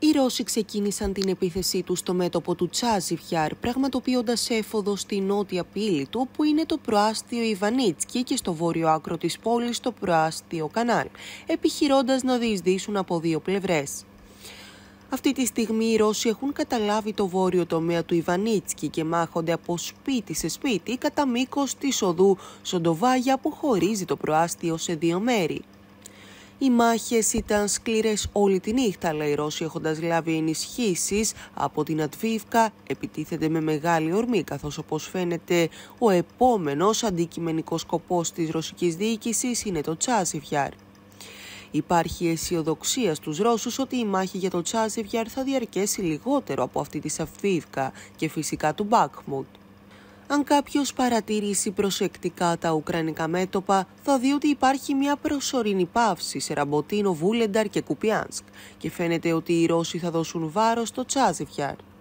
Οι Ρώσοι ξεκίνησαν την επίθεσή τους στο μέτωπο του Τσάζιφιάρ, πραγματοποιώντας έφοδο στη νότια πύλη του, που είναι το προάστιο Ιβανίτσκι και στο βόρειο άκρο της πόλης το προάστιο Κανάλ, επιχειρώντας να διεισδύσουν από δύο πλευρές. Αυτή τη στιγμή οι Ρώσοι έχουν καταλάβει το βόρειο τομέα του Ιβανίτσκι και μάχονται από σπίτι σε σπίτι κατά μήκος της οδού Σοντοβάγια που χωρίζει το προάστιο σε δύο μέρη. Οι μάχες ήταν σκληρές όλη τη νύχτα, αλλά οι Ρώσοι έχοντας λάβει ενισχύσεις από την Ατβίβκα επιτίθεται με μεγάλη ορμή, καθώς όπως φαίνεται ο επόμενος αντικειμενικός σκοπός της ρωσικής διοίκησης είναι το Τσάσιβιάρ. Υπάρχει αισιοδοξία στους Ρώσους ότι η μάχη για το Τσάσιβιάρ θα διαρκέσει λιγότερο από αυτή της Αφίβκα και φυσικά του Μπάκμουτ αν κάποιος παρατηρήσει προσεκτικά τα ουκρανικά μέτωπα, θα δει ότι υπάρχει μια προσωρινή πάυση σε Ραμποτίνο, Βούλενταρ και Κουπιάνσκ και φαίνεται ότι οι Ρώσοι θα δώσουν βάρος στο Τσάζιφιαρ.